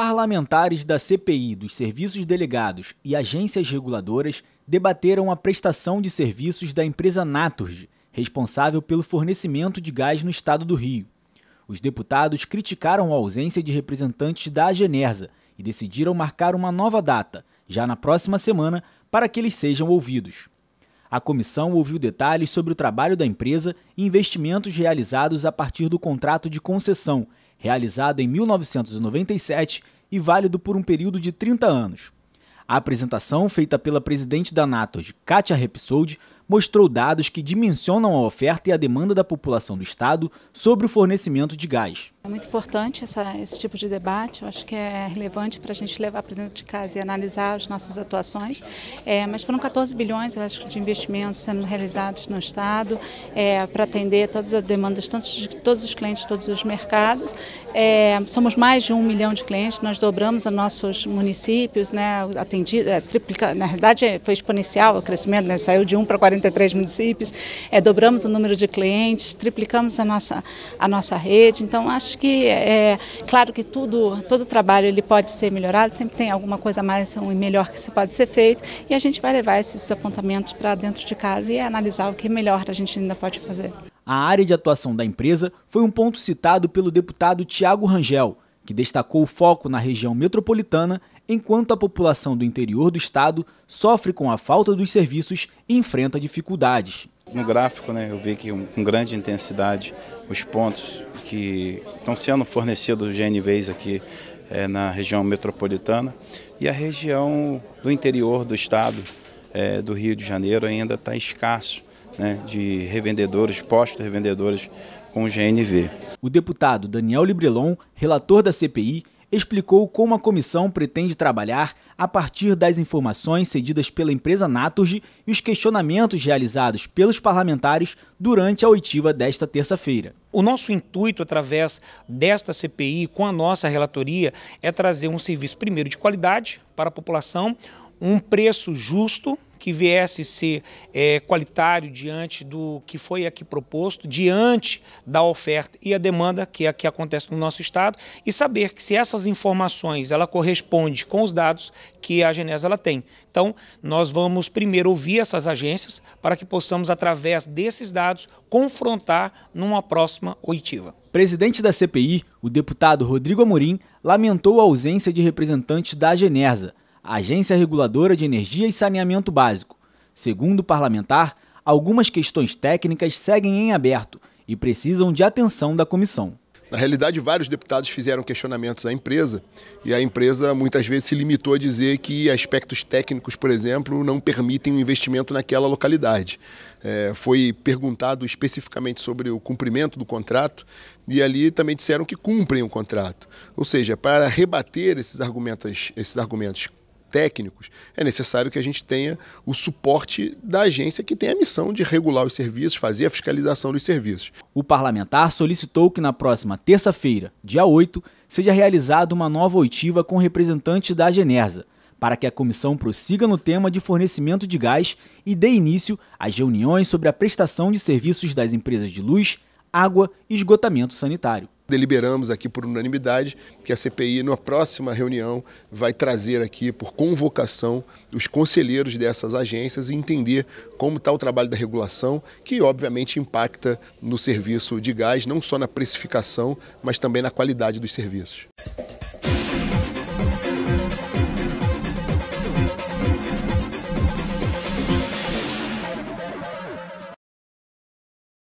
Parlamentares da CPI dos serviços delegados e agências reguladoras debateram a prestação de serviços da empresa Naturg, responsável pelo fornecimento de gás no estado do Rio. Os deputados criticaram a ausência de representantes da Agenersa e decidiram marcar uma nova data, já na próxima semana, para que eles sejam ouvidos. A comissão ouviu detalhes sobre o trabalho da empresa e investimentos realizados a partir do contrato de concessão, realizado em 1997 e válido por um período de 30 anos. A apresentação, feita pela presidente da NATO, Katia Repsold, mostrou dados que dimensionam a oferta e a demanda da população do Estado sobre o fornecimento de gás. É muito importante essa, esse tipo de debate, eu acho que é relevante para a gente levar para dentro de casa e analisar as nossas atuações. É, mas foram 14 bilhões, eu acho, de investimentos sendo realizados no Estado é, para atender todas as demandas, tanto de todos os clientes, todos os mercados. É, somos mais de um milhão de clientes, nós dobramos os nossos municípios, né, atendido, é, triplica, na verdade é, foi exponencial o crescimento, né, saiu de 1 para 40 43 municípios, é, dobramos o número de clientes, triplicamos a nossa, a nossa rede. Então, acho que é claro que tudo, todo trabalho ele pode ser melhorado, sempre tem alguma coisa mais e melhor que pode ser feito e a gente vai levar esses apontamentos para dentro de casa e analisar o que melhor a gente ainda pode fazer. A área de atuação da empresa foi um ponto citado pelo deputado Tiago Rangel, que destacou o foco na região metropolitana enquanto a população do interior do estado sofre com a falta dos serviços e enfrenta dificuldades. No gráfico, né, eu vi que com grande intensidade os pontos que estão sendo fornecidos GNVs aqui é, na região metropolitana e a região do interior do estado é, do Rio de Janeiro ainda está escasso né, de revendedores, postos revendedores com GNV. O deputado Daniel Librelon, relator da CPI, explicou como a comissão pretende trabalhar a partir das informações cedidas pela empresa Naturgy e os questionamentos realizados pelos parlamentares durante a oitiva desta terça-feira. O nosso intuito, através desta CPI, com a nossa relatoria, é trazer um serviço, primeiro, de qualidade para a população, um preço justo que viesse ser é, qualitário diante do que foi aqui proposto, diante da oferta e a demanda que aqui acontece no nosso Estado, e saber que se essas informações ela corresponde com os dados que a Genesa ela tem. Então, nós vamos primeiro ouvir essas agências para que possamos, através desses dados, confrontar numa próxima oitiva. Presidente da CPI, o deputado Rodrigo Amorim lamentou a ausência de representantes da Genesa. Agência Reguladora de Energia e Saneamento Básico. Segundo o parlamentar, algumas questões técnicas seguem em aberto e precisam de atenção da comissão. Na realidade, vários deputados fizeram questionamentos à empresa e a empresa muitas vezes se limitou a dizer que aspectos técnicos, por exemplo, não permitem o um investimento naquela localidade. É, foi perguntado especificamente sobre o cumprimento do contrato e ali também disseram que cumprem o contrato. Ou seja, para rebater esses argumentos, esses argumentos técnicos, é necessário que a gente tenha o suporte da agência que tem a missão de regular os serviços, fazer a fiscalização dos serviços. O parlamentar solicitou que na próxima terça-feira, dia 8, seja realizada uma nova oitiva com representantes da Genersa, para que a comissão prossiga no tema de fornecimento de gás e dê início às reuniões sobre a prestação de serviços das empresas de luz, água e esgotamento sanitário. Deliberamos aqui por unanimidade que a CPI, na próxima reunião, vai trazer aqui, por convocação, os conselheiros dessas agências e entender como está o trabalho da regulação, que obviamente impacta no serviço de gás, não só na precificação, mas também na qualidade dos serviços.